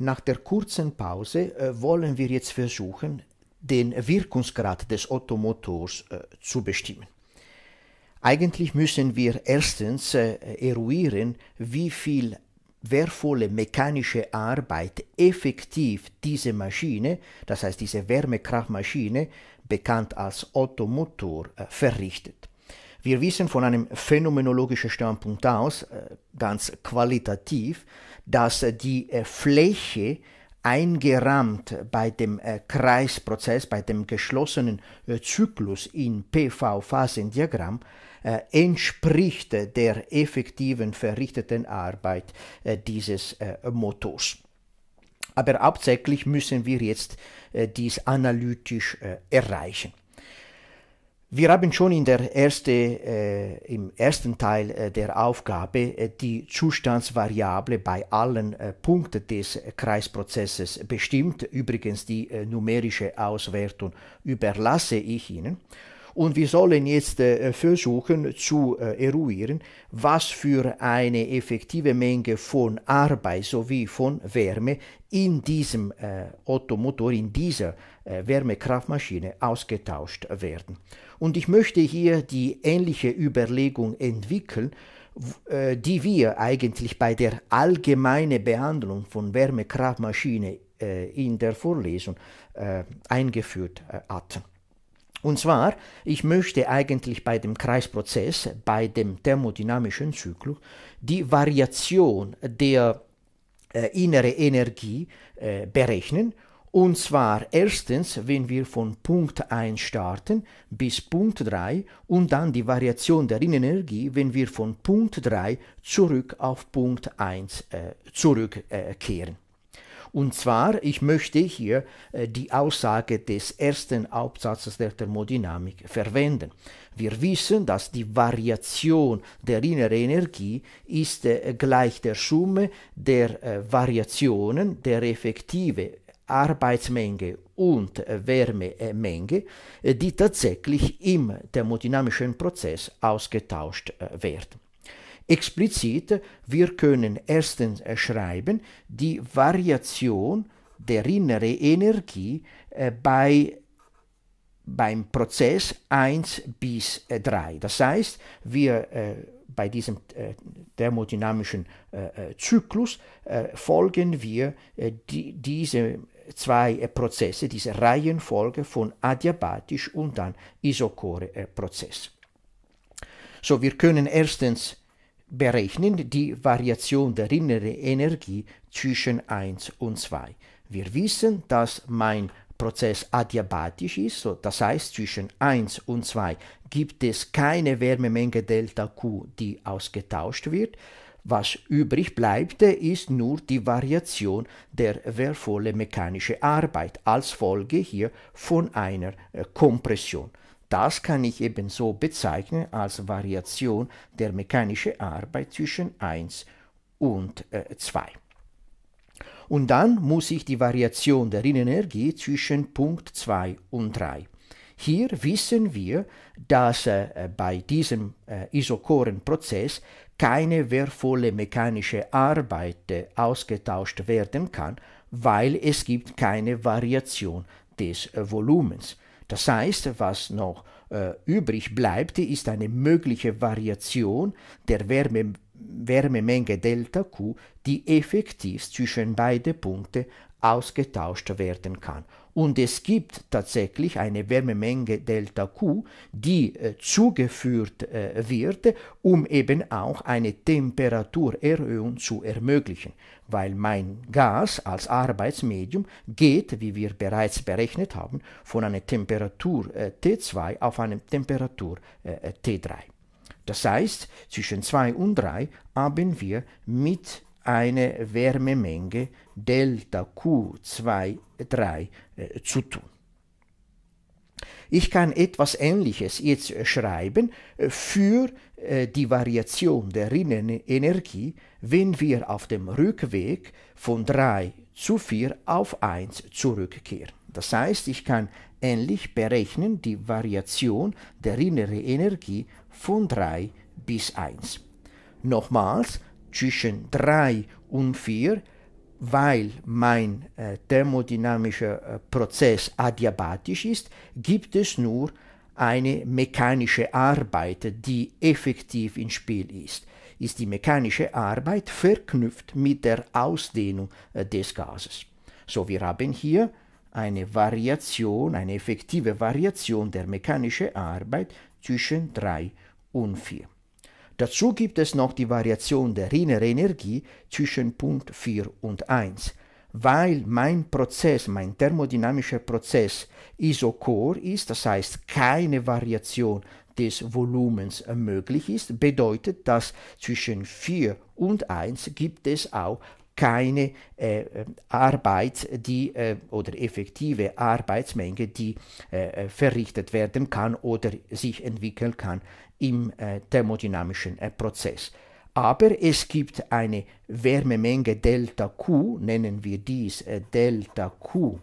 Nach der kurzen Pause äh, wollen wir jetzt versuchen, den Wirkungsgrad des Ottomotors äh, zu bestimmen. Eigentlich müssen wir erstens äh, eruieren, wie viel wertvolle mechanische Arbeit effektiv diese Maschine, das heißt diese Wärmekraftmaschine, bekannt als Ottomotor, verrichtet. Wir wissen von einem phänomenologischen Standpunkt aus, ganz qualitativ, dass die äh, Fläche eingerahmt bei dem äh, Kreisprozess, bei dem geschlossenen äh, Zyklus in PV-Phasendiagramm entspricht der effektiven verrichteten Arbeit dieses Motors. Aber hauptsächlich müssen wir jetzt dies analytisch erreichen. Wir haben schon in der erste, äh, im ersten Teil äh, der Aufgabe äh, die Zustandsvariable bei allen äh, Punkten des Kreisprozesses bestimmt. Übrigens die äh, numerische Auswertung überlasse ich Ihnen. Und wir sollen jetzt äh, versuchen zu äh, eruieren, was für eine effektive Menge von Arbeit sowie von Wärme in diesem äh, Ottomotor, in dieser äh, Wärmekraftmaschine ausgetauscht werden. Und ich möchte hier die ähnliche Überlegung entwickeln, äh, die wir eigentlich bei der allgemeinen Behandlung von Wärmekraftmaschine in der Vorlesung eingeführt hatten. Und zwar, ich möchte eigentlich bei dem Kreisprozess, bei dem thermodynamischen Zyklus, die Variation der äh, inneren Energie äh, berechnen. Und zwar erstens, wenn wir von Punkt 1 starten bis Punkt 3 und dann die Variation der Innenenergie, wenn wir von Punkt 3 zurück auf Punkt 1 äh, zurückkehren. Und zwar, ich möchte hier äh, die Aussage des ersten Hauptsatzes der Thermodynamik verwenden. Wir wissen, dass die Variation der inneren Energie ist äh, gleich der Summe der äh, Variationen der effektiven Arbeitsmenge und Wärmemenge, die tatsächlich im thermodynamischen Prozess ausgetauscht werden. Explizit, wir können erstens schreiben, die Variation der inneren Energie äh, bei, beim Prozess 1 bis 3. Äh, das heißt, wir äh, bei diesem thermodynamischen Zyklus folgen wir die, diese zwei Prozesse, diese Reihenfolge von adiabatisch und dann isochore Prozess. So, wir können erstens berechnen die Variation der inneren Energie zwischen 1 und 2. Wir wissen, dass mein Prozess adiabatisch ist, so, das heißt zwischen 1 und 2 gibt es keine Wärmemenge Delta Q, die ausgetauscht wird. Was übrig bleibt, ist nur die Variation der wertvollen mechanischen Arbeit als Folge hier von einer äh, Kompression. Das kann ich ebenso bezeichnen als Variation der mechanischen Arbeit zwischen 1 und 2. Äh, und dann muss ich die Variation der Innenenergie zwischen Punkt 2 und 3. Hier wissen wir, dass äh, bei diesem äh, Isochorenprozess keine wertvolle mechanische Arbeit äh, ausgetauscht werden kann, weil es gibt keine Variation des äh, Volumens. gibt. Das heißt, was noch äh, übrig bleibt, ist eine mögliche Variation der Wärme, Wärmemenge Delta Q, die effektiv zwischen beide Punkte ausgetauscht werden kann und es gibt tatsächlich eine Wärmemenge Delta Q, die äh, zugeführt äh, wird, um eben auch eine Temperaturerhöhung zu ermöglichen, weil mein Gas als Arbeitsmedium geht, wie wir bereits berechnet haben, von einer Temperatur äh, T2 auf eine Temperatur äh, T3. Das heißt, zwischen 2 und 3 haben wir mit eine Wärmemenge Delta Q2,3 äh, zu tun. Ich kann etwas Ähnliches jetzt schreiben für äh, die Variation der Rinnenenergie, wenn wir auf dem Rückweg von 3 zu 4 auf 1 zurückkehren. Das heißt, ich kann ähnlich berechnen die Variation der inneren Energie von 3 bis 1. Nochmals, zwischen 3 und 4, weil mein äh, thermodynamischer äh, Prozess adiabatisch ist, gibt es nur eine mechanische Arbeit, die effektiv ins Spiel ist. Ist die mechanische Arbeit verknüpft mit der Ausdehnung äh, des Gases. So, wir haben hier eine Variation, eine effektive Variation der mechanischen Arbeit zwischen 3 und 4. Dazu gibt es noch die Variation der inneren Energie zwischen Punkt 4 und 1. Weil mein Prozess, mein thermodynamischer Prozess isochor ist, das heißt keine Variation des Volumens möglich ist, bedeutet das, zwischen 4 und 1 gibt es auch keine äh, äh, Arbeit die, äh, oder effektive Arbeitsmenge, die äh, äh verrichtet werden kann oder sich entwickeln kann im äh, thermodynamischen äh, Prozess. Aber es gibt eine Wärmemenge Delta Q, nennen wir dies äh, Delta Q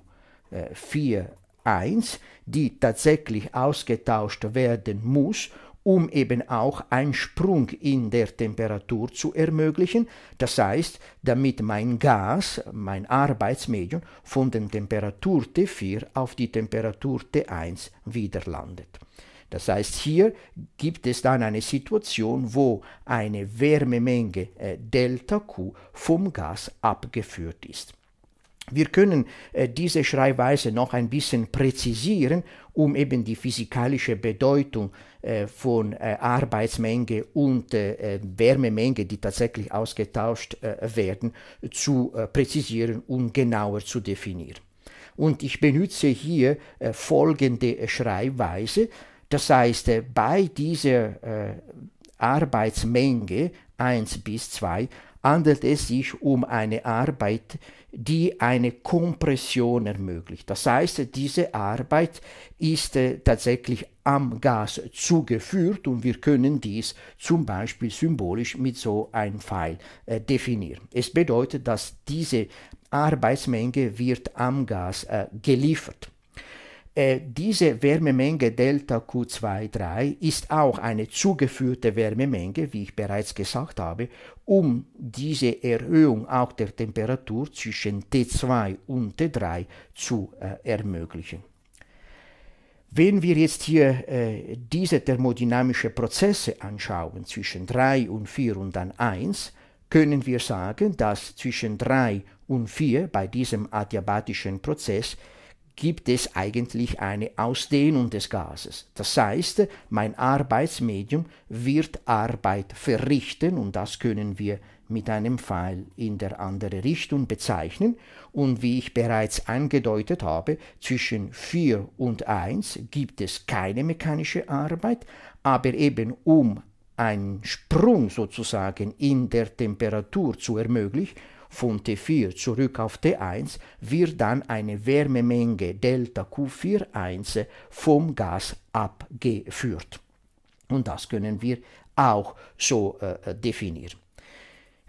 4.1, die tatsächlich ausgetauscht werden muss, um eben auch einen Sprung in der Temperatur zu ermöglichen. Das heißt, damit mein Gas, mein Arbeitsmedium, von der Temperatur T4 auf die Temperatur T1 wieder landet. Das heißt, hier gibt es dann eine Situation, wo eine Wärmemenge äh, Delta Q vom Gas abgeführt ist. Wir können äh, diese Schreibweise noch ein bisschen präzisieren, um eben die physikalische Bedeutung äh, von äh, Arbeitsmenge und äh, äh, Wärmemenge, die tatsächlich ausgetauscht äh, werden, zu präzisieren und genauer zu definieren. Und ich benutze hier folgende Schreibweise, das heißt, äh, bei dieser äh, Arbeitsmenge 1 bis 2 handelt es sich um eine Arbeit, die eine Kompression ermöglicht. Das heißt, diese Arbeit ist äh, tatsächlich am Gas zugeführt und wir können dies zum Beispiel symbolisch mit so einem Pfeil äh, definieren. Es bedeutet, dass diese Arbeitsmenge wird am Gas äh, geliefert. Äh, diese Wärmemenge Delta Q23 ist auch eine zugeführte Wärmemenge, wie ich bereits gesagt habe, um diese Erhöhung auch der Temperatur zwischen T2 und T3 zu äh, ermöglichen. Wenn wir jetzt hier äh, diese thermodynamischen Prozesse anschauen, zwischen 3 und 4 und dann 1, können wir sagen, dass zwischen 3 und 4 bei diesem adiabatischen Prozess gibt es eigentlich eine Ausdehnung des Gases. Das heißt, mein Arbeitsmedium wird Arbeit verrichten und das können wir mit einem Pfeil in der andere Richtung bezeichnen und wie ich bereits angedeutet habe, zwischen 4 und 1 gibt es keine mechanische Arbeit, aber eben um einen Sprung sozusagen in der Temperatur zu ermöglichen, von T4 zurück auf T1 wird dann eine Wärmemenge Delta Q41 vom Gas abgeführt. Und das können wir auch so äh, definieren.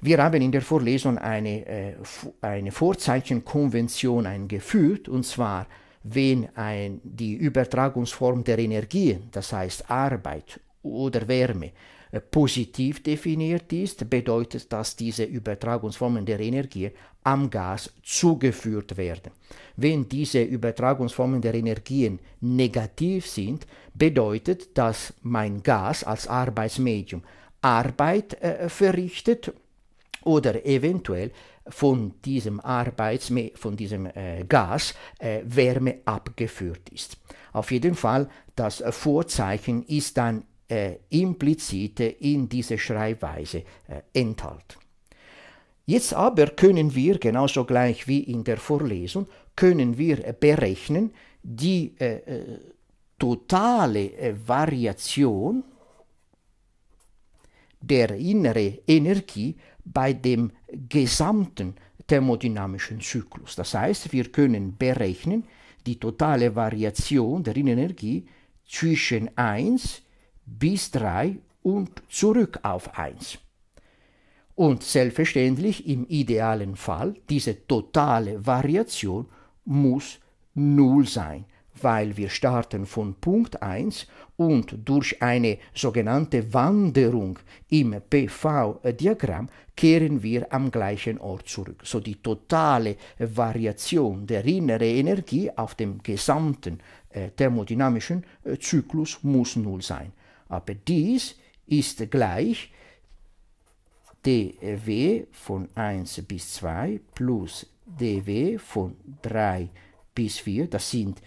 Wir haben in der Vorlesung eine, äh, eine Vorzeichenkonvention eingeführt, und zwar, wenn ein, die Übertragungsform der Energien, das heißt Arbeit oder Wärme, äh, positiv definiert ist, bedeutet, dass diese Übertragungsformen der Energie am Gas zugeführt werden. Wenn diese Übertragungsformen der Energien negativ sind, bedeutet, dass mein Gas als Arbeitsmedium Arbeit äh, verrichtet oder eventuell von diesem Arbeits von diesem äh, Gas äh, Wärme abgeführt ist. Auf jeden Fall, das Vorzeichen ist dann äh, implizite in dieser Schreibweise äh, enthält. Jetzt aber können wir, genauso gleich wie in der Vorlesung, können wir berechnen die äh, äh totale äh, Variation der inneren Energie bei dem gesamten thermodynamischen Zyklus. Das heißt, wir können berechnen die totale Variation der Energie zwischen 1 und bis 3 und zurück auf 1. Und selbstverständlich im idealen Fall, diese totale Variation muss 0 sein, weil wir starten von Punkt 1 und durch eine sogenannte Wanderung im PV-Diagramm kehren wir am gleichen Ort zurück. So die totale Variation der inneren Energie auf dem gesamten äh, thermodynamischen äh, Zyklus muss 0 sein. Aber dies ist gleich dw von 1 bis 2 plus dw von 3 bis 4. Das sind,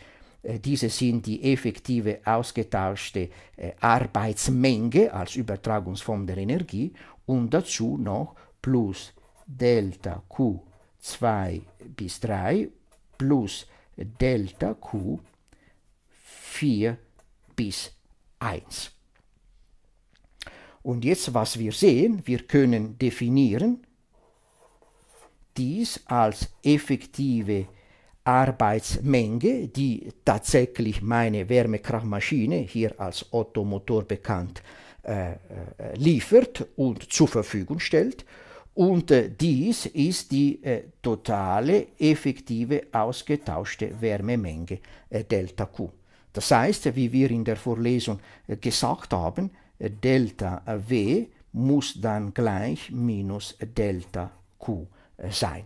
äh, diese sind die effektive ausgetauschte äh, Arbeitsmenge als Übertragungsform der Energie und dazu noch plus Delta Q 2 bis 3 plus Delta Q 4 bis 1. Und jetzt, was wir sehen, wir können definieren, dies als effektive Arbeitsmenge, die tatsächlich meine Wärmekraftmaschine, hier als Ottomotor bekannt, äh, äh, liefert und zur Verfügung stellt. Und äh, dies ist die äh, totale, effektive, ausgetauschte Wärmemenge äh, Delta Q. Das heißt, wie wir in der Vorlesung äh, gesagt haben, Delta W muss dann gleich minus Delta Q äh, sein.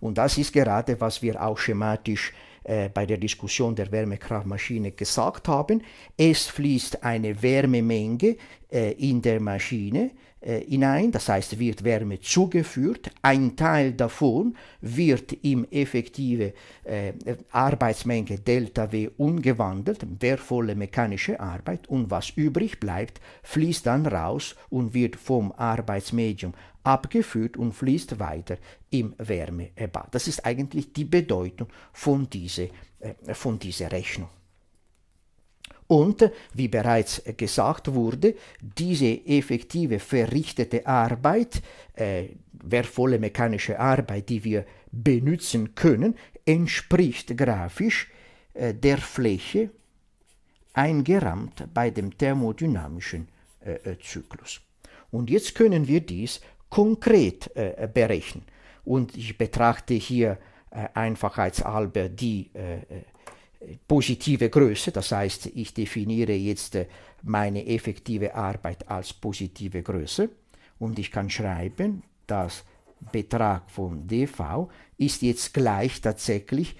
Und das ist gerade, was wir auch schematisch äh, bei der Diskussion der Wärmekraftmaschine gesagt haben. Es fließt eine Wärmemenge äh, in der Maschine äh, hinein, das heißt wird Wärme zugeführt, ein Teil davon wird in effektive äh, Arbeitsmenge W umgewandelt, wertvolle mechanische Arbeit und was übrig bleibt, fließt dann raus und wird vom Arbeitsmedium abgeführt und fließt weiter im Wärmebad. Das ist eigentlich die Bedeutung von dieser, äh, von dieser Rechnung. Und, wie bereits gesagt wurde, diese effektive verrichtete Arbeit, äh, wertvolle mechanische Arbeit, die wir benutzen können, entspricht grafisch äh, der Fläche eingerahmt bei dem thermodynamischen äh, äh Zyklus. Und jetzt können wir dies konkret äh, berechnen. Und ich betrachte hier äh, einfachheitshalber die positive Größe, das heißt, ich definiere jetzt äh, meine effektive Arbeit als positive Größe und ich kann schreiben, dass Betrag von dv ist jetzt gleich tatsächlich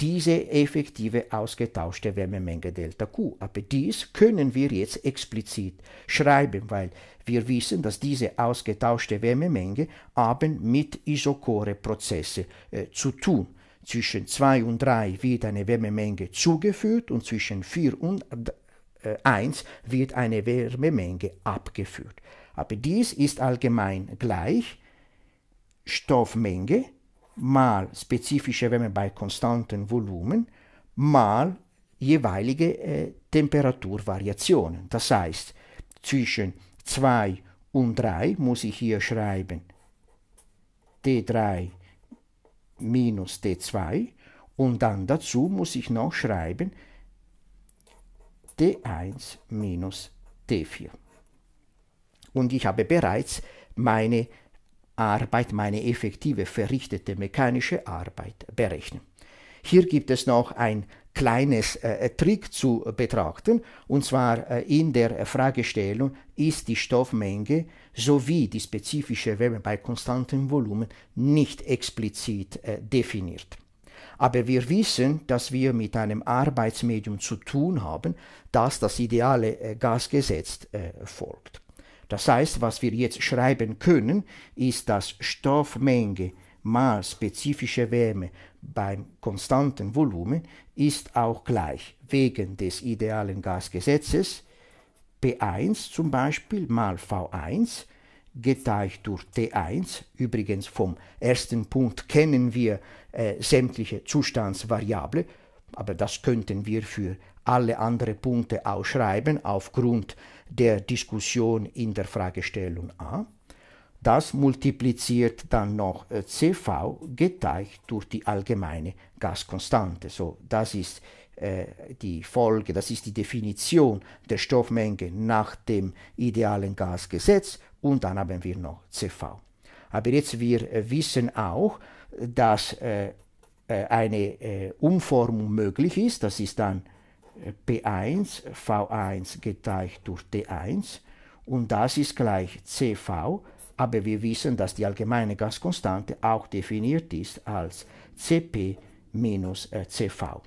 diese effektive ausgetauschte Wärmemenge Delta Q. Aber dies können wir jetzt explizit schreiben, weil wir wissen, dass diese ausgetauschte Wärmemenge haben mit isochore prozesse äh, zu tun. Zwischen 2 und 3 wird eine Wärmemenge zugeführt und zwischen 4 und 1 äh, wird eine Wärmemenge abgeführt. Aber dies ist allgemein gleich Stoffmenge mal spezifische Wärme bei konstantem Volumen mal jeweilige äh, Temperaturvariationen. Das heißt, zwischen 2 und 3 muss ich hier schreiben T3 minus d2 und dann dazu muss ich noch schreiben d1 minus d4. Und ich habe bereits meine Arbeit, meine effektive verrichtete mechanische Arbeit berechnet. Hier gibt es noch ein kleines äh, äh, Trick zu betrachten, und zwar äh, in der äh, Fragestellung, ist die Stoffmenge sowie die spezifische Wärme bei konstantem Volumen nicht explizit äh, definiert. Aber wir wissen, dass wir mit einem Arbeitsmedium zu tun haben, das das ideale äh, Gasgesetz folgt. Das heißt, was wir jetzt schreiben können, ist, dass Stoffmenge mal spezifische Wärme beim konstanten Volumen ist auch gleich wegen des idealen Gasgesetzes P1 zum Beispiel mal V1 geteilt durch T1. Übrigens vom ersten Punkt kennen wir äh, sämtliche Zustandsvariable, aber das könnten wir für alle anderen Punkte ausschreiben aufgrund der Diskussion in der Fragestellung A. Das multipliziert dann noch äh, CV geteilt durch die allgemeine Gaskonstante. So, das ist äh, die Folge, das ist die Definition der Stoffmenge nach dem idealen Gasgesetz und dann haben wir noch CV. Aber jetzt wir äh, wissen auch, dass eine Umformung möglich ist, das ist dann P1 V1 geteilt durch T1 und das ist gleich CV aber wir wissen, dass die allgemeine Gaskonstante auch definiert ist als Cp minus äh, Cv.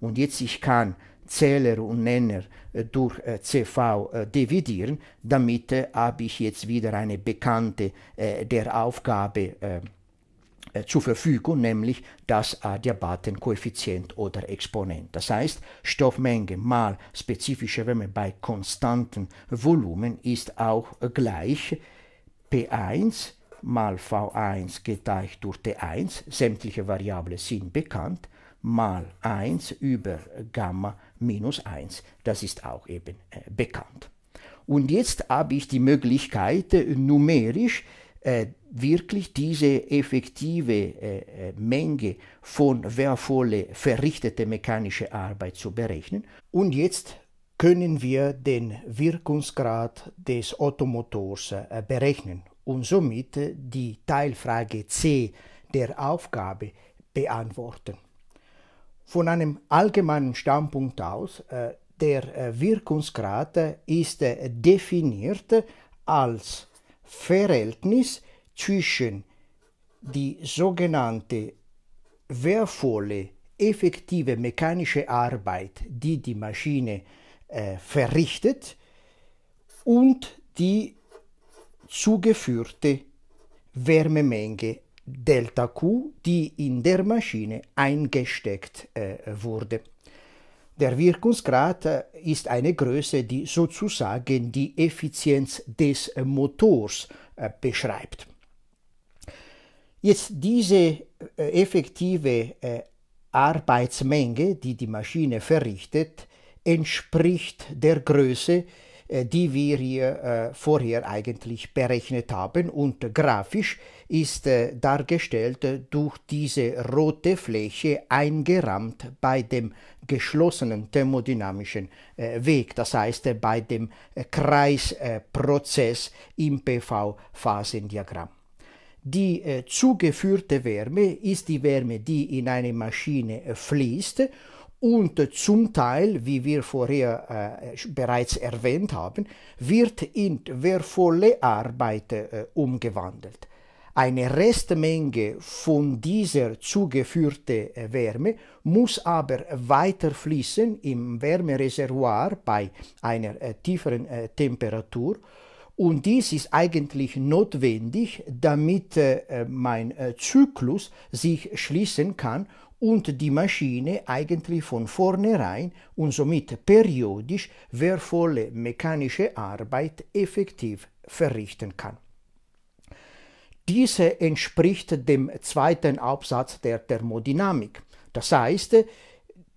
Und jetzt ich kann Zähler und Nenner äh, durch äh, CV dividieren, damit habe ich jetzt wieder eine bekannte der Aufgabe zur Verfügung, nämlich das Adiabatenkoeffizient oder Exponent. Das heißt, Stoffmenge mal spezifische Wärme bei konstantem Volumen ist auch gleich P1 mal V1 geteilt durch T1, sämtliche Variablen sind bekannt, mal 1 über Gamma minus 1. Das ist auch eben äh, bekannt. Und jetzt habe ich die Möglichkeit, äh, numerisch äh, wirklich diese effektive äh, äh, Menge von wertvolle verrichtete mechanische Arbeit zu berechnen. Und jetzt können wir den Wirkungsgrad des Automotors äh, berechnen und somit die Teilfrage C der Aufgabe beantworten. Von einem allgemeinen Standpunkt aus, äh, der äh, Wirkungsgrad ist definiert als Verhältnis zwischen die sogenannte wertvolle effektive mechanische Arbeit, die die Maschine äh, äh, verrichtet und die zugeführte Wärmemenge Delta Q, die in der Maschine eingesteckt äh, wurde. Der Wirkungsgrad äh, ist eine Größe, die sozusagen die Effizienz des Motors äh, beschreibt. Jetzt diese äh, effektive äh, Arbeitsmenge, die die Maschine verrichtet, entspricht der Größe, äh, die wir hier äh, vorher eigentlich berechnet haben. Und grafisch ist äh, dargestellt durch diese rote Fläche eingerahmt bei dem geschlossenen thermodynamischen Weg, das heißt bei dem Kreisprozess im PV-Phasendiagramm. Die äh, zugeführte Wärme ist die Wärme, die in eine Maschine äh, fließt und zum Teil, wie wir vorher äh, bereits erwähnt haben, wird in wertvolle Arbeit äh, umgewandelt. Eine Restmenge von dieser zugeführten äh, Wärme muss aber weiter fließen im Wärmereservoir bei einer äh, tieferen äh, Temperatur und dies ist eigentlich notwendig, damit äh, äh mein äh, Zyklus sich schließen kann und die Maschine eigentlich von vornherein und somit periodisch wertvolle mechanische Arbeit effektiv verrichten kann. Diese entspricht dem zweiten Absatz der Thermodynamik. Das heißt,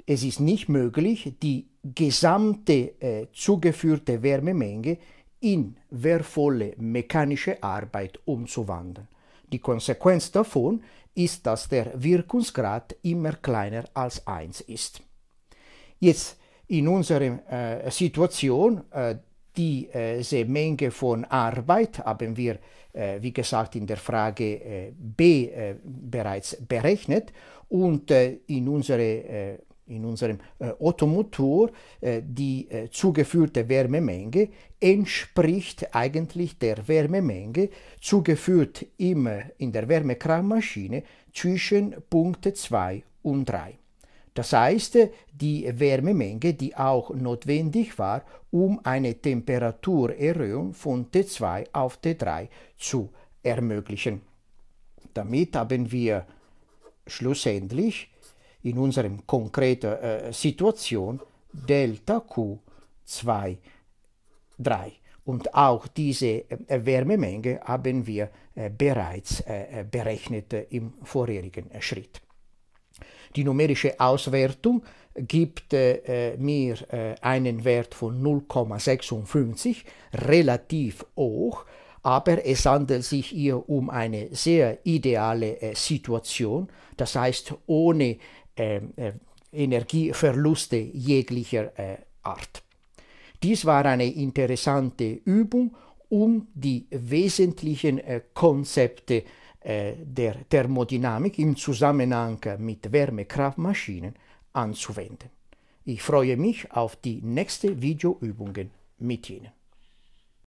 es ist nicht möglich, die gesamte äh, zugeführte Wärmemenge in wertvolle mechanische Arbeit umzuwandeln. Die Konsequenz davon ist, dass der Wirkungsgrad immer kleiner als 1 ist. Jetzt in unserer äh, Situation, äh, äh, diese Menge von Arbeit haben wir, äh, wie gesagt, in der Frage äh, B äh, bereits berechnet und in unserer in unserem äh, Ottomotor äh, die äh, zugeführte Wärmemenge entspricht eigentlich der Wärmemenge zugeführt im, in der Wärmekrammaschine zwischen Punkte 2 und 3. Das heißt, die Wärmemenge, die auch notwendig war, um eine Temperaturerhöhung von T2 auf T3 zu ermöglichen. Damit haben wir schlussendlich in unserer konkreten äh, Situation Delta Q 2, 3. Und auch diese äh, eh, Wärmemenge haben wir äh, bereits äh, berechnet im vorherigen Schritt. Die numerische Auswertung gibt mir einen Wert von 0,56, relativ hoch, aber es handelt sich hier um eine sehr ideale Situation, das heißt ohne ähm, äh, Energieverluste jeglicher äh, Art. Dies war eine interessante Übung, um die wesentlichen äh, Konzepte der Thermodynamik im Zusammenhang mit Wärmekraftmaschinen anzuwenden. Ich freue mich auf die nächste Videoübungen mit Ihnen.